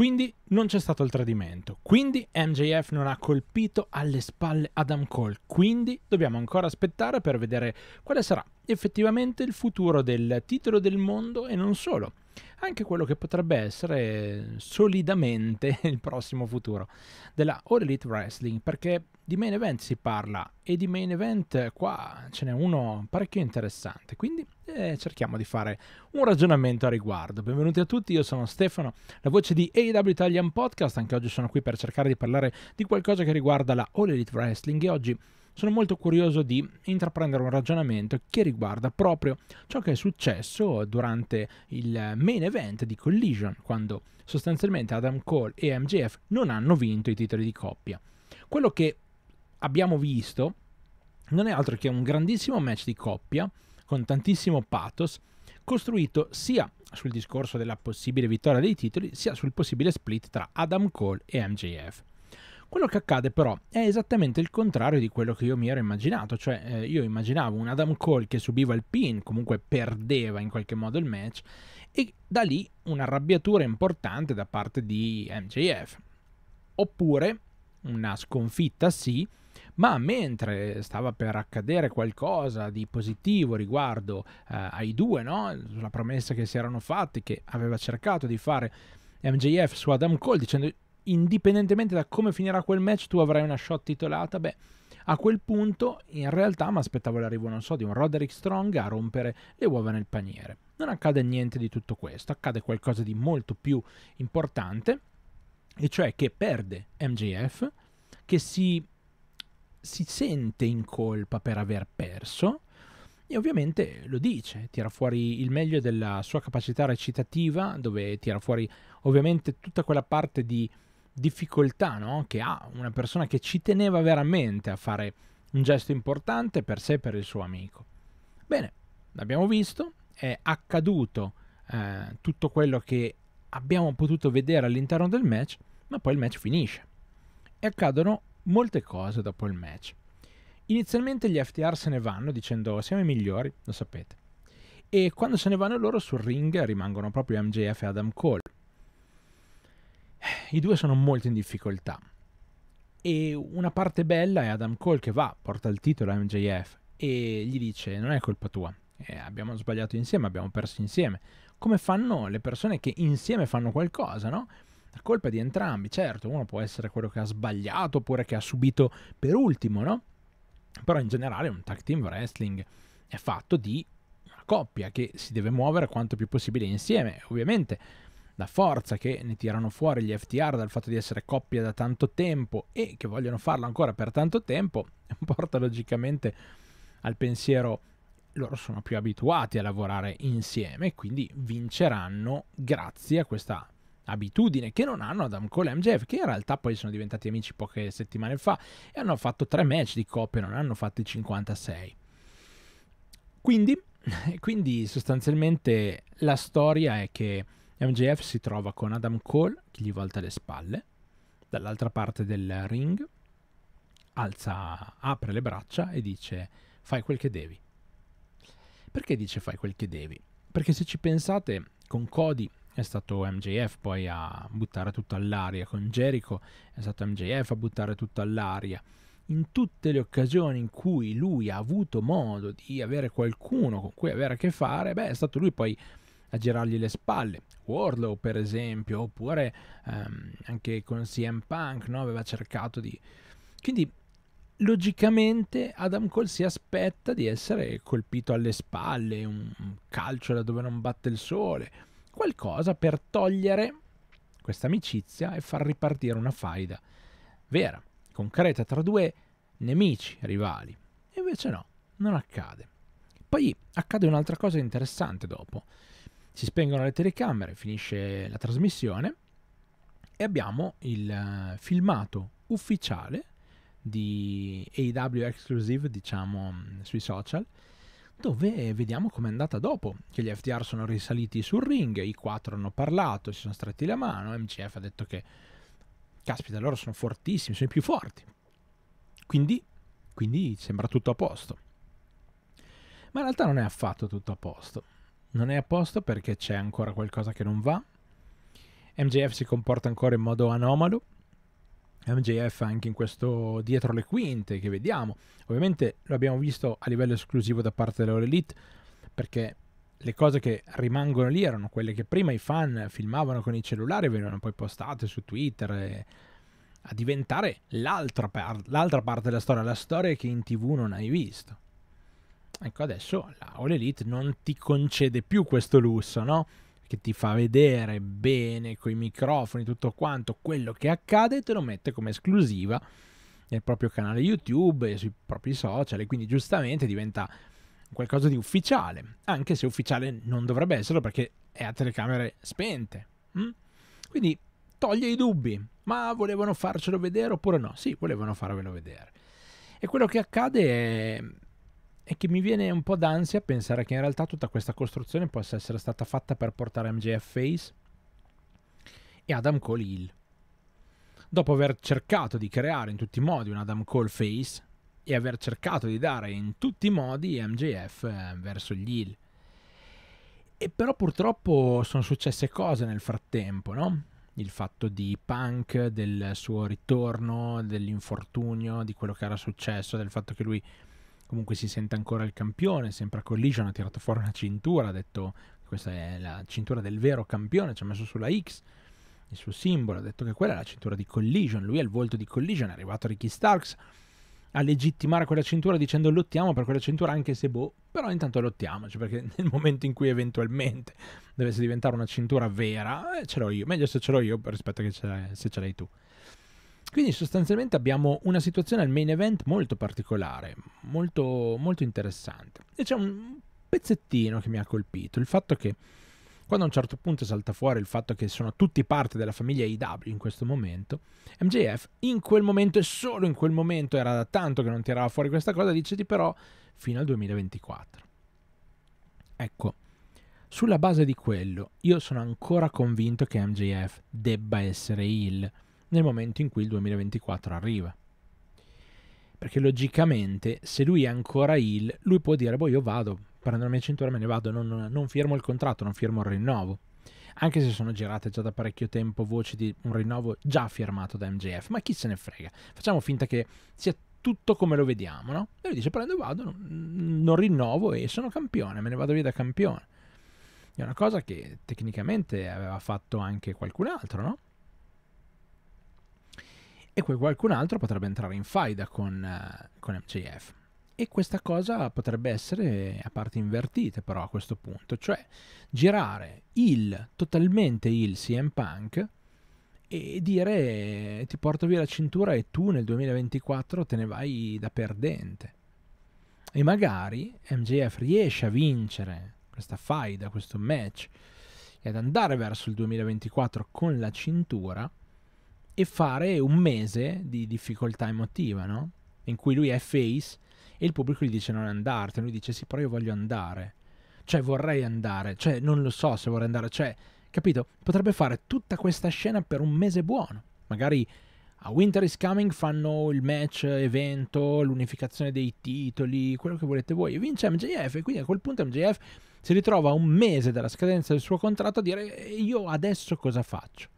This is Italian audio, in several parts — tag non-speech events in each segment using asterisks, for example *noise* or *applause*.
Quindi non c'è stato il tradimento, quindi MJF non ha colpito alle spalle Adam Cole, quindi dobbiamo ancora aspettare per vedere quale sarà effettivamente il futuro del titolo del mondo e non solo, anche quello che potrebbe essere solidamente *laughs* il prossimo futuro della All Elite Wrestling, perché di main event si parla e di main event qua ce n'è uno parecchio interessante, quindi eh, cerchiamo di fare un ragionamento a riguardo. Benvenuti a tutti, io sono Stefano, la voce di AW Italian Podcast, anche oggi sono qui per cercare di parlare di qualcosa che riguarda la All Elite Wrestling e oggi sono molto curioso di intraprendere un ragionamento che riguarda proprio ciò che è successo durante il main event di Collision, quando sostanzialmente Adam Cole e MJF non hanno vinto i titoli di coppia. Quello che abbiamo visto non è altro che un grandissimo match di coppia con tantissimo pathos costruito sia sul discorso della possibile vittoria dei titoli sia sul possibile split tra Adam Cole e MJF. Quello che accade però è esattamente il contrario di quello che io mi ero immaginato, cioè eh, io immaginavo un Adam Cole che subiva il pin, comunque perdeva in qualche modo il match, e da lì un'arrabbiatura importante da parte di MJF. Oppure una sconfitta sì, ma mentre stava per accadere qualcosa di positivo riguardo eh, ai due, no? la promessa che si erano fatti, che aveva cercato di fare MJF su Adam Cole, dicendo indipendentemente da come finirà quel match tu avrai una shot titolata, beh, a quel punto in realtà mi aspettavo l'arrivo, non so, di un Roderick Strong a rompere le uova nel paniere. Non accade niente di tutto questo, accade qualcosa di molto più importante, e cioè che perde MJF, che si si sente in colpa per aver perso e ovviamente lo dice, tira fuori il meglio della sua capacità recitativa, dove tira fuori ovviamente tutta quella parte di difficoltà no? che ha una persona che ci teneva veramente a fare un gesto importante per sé e per il suo amico. Bene, l'abbiamo visto, è accaduto eh, tutto quello che abbiamo potuto vedere all'interno del match, ma poi il match finisce. E accadono molte cose dopo il match. Inizialmente gli FTR se ne vanno dicendo siamo i migliori, lo sapete. E quando se ne vanno loro sul ring rimangono proprio MJF e Adam Cole. I due sono molto in difficoltà. E una parte bella è Adam Cole che va, porta il titolo a MJF e gli dice non è colpa tua, eh, abbiamo sbagliato insieme, abbiamo perso insieme. Come fanno le persone che insieme fanno qualcosa, no? La colpa è di entrambi, certo, uno può essere quello che ha sbagliato oppure che ha subito per ultimo, no? Però in generale un tag team wrestling è fatto di una coppia che si deve muovere quanto più possibile insieme, ovviamente la forza che ne tirano fuori gli FTR dal fatto di essere coppia da tanto tempo e che vogliono farlo ancora per tanto tempo *laughs* porta logicamente al pensiero loro sono più abituati a lavorare insieme quindi vinceranno grazie a questa abitudine che non hanno Adam Cole e MJF, che in realtà poi sono diventati amici poche settimane fa e hanno fatto tre match di coppia, non hanno fatto i 56. Quindi, *laughs* quindi sostanzialmente la storia è che MJF si trova con Adam Cole, che gli volta le spalle, dall'altra parte del ring, alza, apre le braccia e dice fai quel che devi. Perché dice fai quel che devi? Perché se ci pensate, con Cody è stato MJF poi a buttare tutto all'aria, con Jericho è stato MJF a buttare tutto all'aria. In tutte le occasioni in cui lui ha avuto modo di avere qualcuno con cui avere a che fare, beh, è stato lui poi a girargli le spalle. Warlow, per esempio, oppure ehm, anche con CM Punk, no? aveva cercato di... Quindi logicamente Adam Cole si aspetta di essere colpito alle spalle, un calcio da dove non batte il sole, qualcosa per togliere questa amicizia e far ripartire una faida vera, concreta tra due nemici rivali. E invece no, non accade. Poi accade un'altra cosa interessante dopo. Si spengono le telecamere, finisce la trasmissione e abbiamo il eh, filmato ufficiale di AW Exclusive, diciamo, mm, sui social, dove vediamo com'è andata dopo, che gli FTR sono risaliti sul ring, i quattro hanno parlato, si sono stretti la mano, MCF ha detto che, caspita, loro sono fortissimi, sono i più forti. Quindi, quindi sembra tutto a posto. Ma in realtà non è affatto tutto a posto. Non è a posto perché c'è ancora qualcosa che non va. MJF si comporta ancora in modo anomalo, MJF anche in questo dietro le quinte che vediamo. Ovviamente lo abbiamo visto a livello esclusivo da parte dell'All Elite perché le cose che rimangono lì erano quelle che prima i fan filmavano con i cellulari e venivano poi postate su Twitter a diventare l'altra, par- l'altra, parte della storia, la storia che in tv non hai visto. Ecco, adesso la All Elite non ti concede più questo lusso, no? che ti fa vedere bene con i microfoni, tutto quanto quello che accade e te lo mette come esclusiva nel proprio canale YouTube e sui propri social e quindi giustamente diventa qualcosa di ufficiale, anche se ufficiale non dovrebbe esserlo perché è a telecamere spente. Mm? Quindi toglie i dubbi, ma volevano farcelo vedere oppure no? Sì, volevano farvelo vedere. E quello che accade è è che mi viene un po' d'ansia pensare che in realtà tutta questa costruzione possa essere stata fatta per portare MJF Face e Adam Cole Hill. Dopo aver cercato di creare in tutti i modi un Adam Cole Face e aver cercato di dare in tutti i modi MJF eh, verso gli Hill. E però purtroppo sono successe cose nel frattempo, no? il fatto di Punk, del suo ritorno, dell'infortunio, di quello che era successo, del fatto che lui comunque si sente ancora il campione, sempre a Collision ha tirato fuori una cintura, ha detto che questa è la cintura del vero campione, ci ha messo sulla X il suo simbolo, ha detto che quella è la cintura di Collision, lui è il volto di Collision, è arrivato Ricky Starks a legittimare quella cintura dicendo lottiamo per quella cintura anche se boh, però intanto lottiamoci cioè perché nel momento in cui eventualmente dovesse diventare una cintura vera, eh, ce l'ho io, meglio se ce l'ho io rispetto a che ce se ce l'hai tu. Quindi sostanzialmente abbiamo una situazione al main event molto particolare, molto, molto interessante. E c'è un pezzettino che mi ha colpito, il fatto che quando a un certo punto salta fuori il fatto che sono tutti parte della famiglia IW in questo momento, MJF in quel momento e solo in quel momento, era da tanto che non tirava fuori questa cosa, diceti però fino al 2024. Ecco, sulla base di quello, io sono ancora convinto che MJF debba essere il nel momento in cui il 2024 arriva. Perché logicamente, se lui è ancora il, lui può dire, boh, io vado, prendo la mia cintura, me ne vado, non, non firmo il contratto, non firmo il rinnovo. Anche se sono girate già da parecchio tempo voci di un rinnovo già firmato da MJF, ma chi se ne frega? Facciamo finta che sia tutto come lo vediamo, no? E lui dice prendo vado, non rinnovo e sono campione, me ne vado via da campione. È una cosa che tecnicamente aveva fatto anche qualcun altro, no? e poi qualcun altro potrebbe entrare in faida con, eh, con MJF. E questa cosa potrebbe essere a parti invertite però a questo punto, cioè girare il, totalmente il CM Punk e dire ti porto via la cintura e tu nel 2024 te ne vai da perdente. E magari MJF riesce a vincere questa faida, questo match, e ad andare verso il 2024 con la cintura e fare un mese di difficoltà emotiva, no? In cui lui è face e il pubblico gli dice non andartene, lui dice sì, però io voglio andare. Cioè vorrei andare, cioè non lo so se vorrei andare, cioè, capito? Potrebbe fare tutta questa scena per un mese buono. Magari a Winter is Coming fanno il match evento, l'unificazione dei titoli, quello che volete voi. E vince MJF e quindi a quel punto MJF si ritrova un mese dalla scadenza del suo contratto a dire io adesso cosa faccio?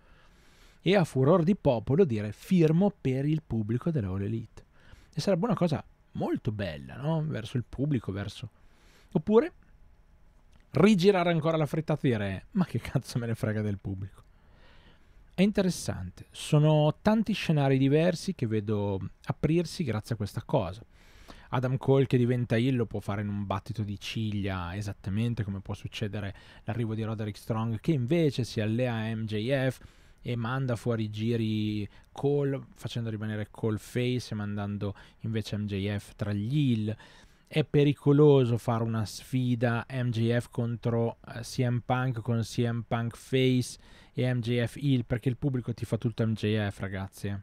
e a furor di popolo dire firmo per il pubblico della All Elite. E sarebbe una cosa molto bella, no? Verso il pubblico, verso... Oppure rigirare ancora la frittata e dire ma che cazzo me ne frega del pubblico. È interessante, sono tanti scenari diversi che vedo aprirsi grazie a questa cosa. Adam Cole che diventa il lo può fare in un battito di ciglia, esattamente come può succedere l'arrivo di Roderick Strong che invece si allea a MJF e manda fuori giri call facendo rimanere call face e mandando invece MJF tra gli heel è pericoloso fare una sfida MJF contro eh, CM Punk con CM Punk face e MJF heel perché il pubblico ti fa tutto MJF ragazzi eh.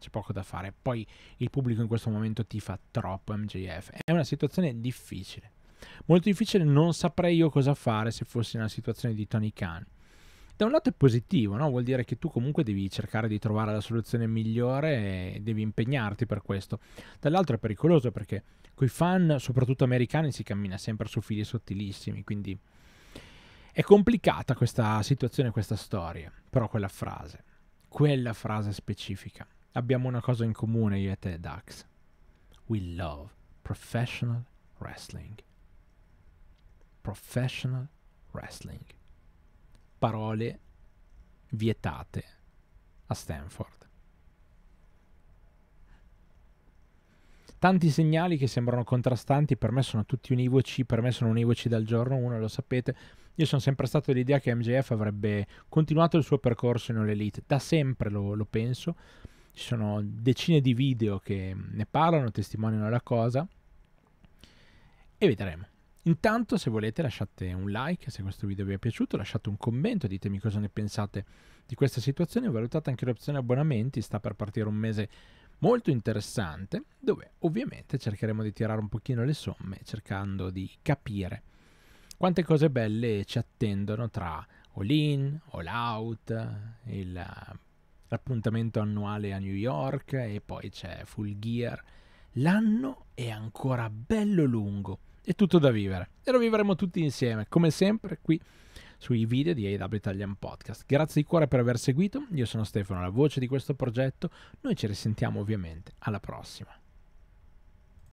c'è poco da fare poi il pubblico in questo momento ti fa troppo MJF è una situazione difficile molto difficile non saprei io cosa fare se fossi nella situazione di Tony Khan da un lato è positivo, no? vuol dire che tu comunque devi cercare di trovare la soluzione migliore e devi impegnarti per questo. Dall'altro è pericoloso perché coi fan, soprattutto americani, si cammina sempre su fili sottilissimi, quindi è complicata questa situazione, questa storia, però quella frase, quella frase specifica. Abbiamo una cosa in comune io e te, Dax. We love professional wrestling. Professional wrestling parole vietate a Stanford. Tanti segnali che sembrano contrastanti, per me sono tutti univoci, per me sono univoci dal giorno 1, lo sapete. Io sono sempre stato dell'idea che MJF avrebbe continuato il suo percorso in All da sempre lo, lo penso. Ci sono decine di video che ne parlano, testimoniano la cosa e vedremo. Intanto se volete lasciate un like se questo video vi è piaciuto, lasciate un commento, ditemi cosa ne pensate di questa situazione, valutate anche l'opzione abbonamenti, sta per partire un mese molto interessante dove ovviamente cercheremo di tirare un pochino le somme cercando di capire quante cose belle ci attendono tra All In, All Out, l'appuntamento annuale a New York e poi c'è Full Gear. L'anno è ancora bello lungo e tutto da vivere. E lo vivremo tutti insieme, come sempre, qui sui video di AW Italian Podcast. Grazie di cuore per aver seguito, io sono Stefano, la voce di questo progetto, noi ci risentiamo ovviamente alla prossima.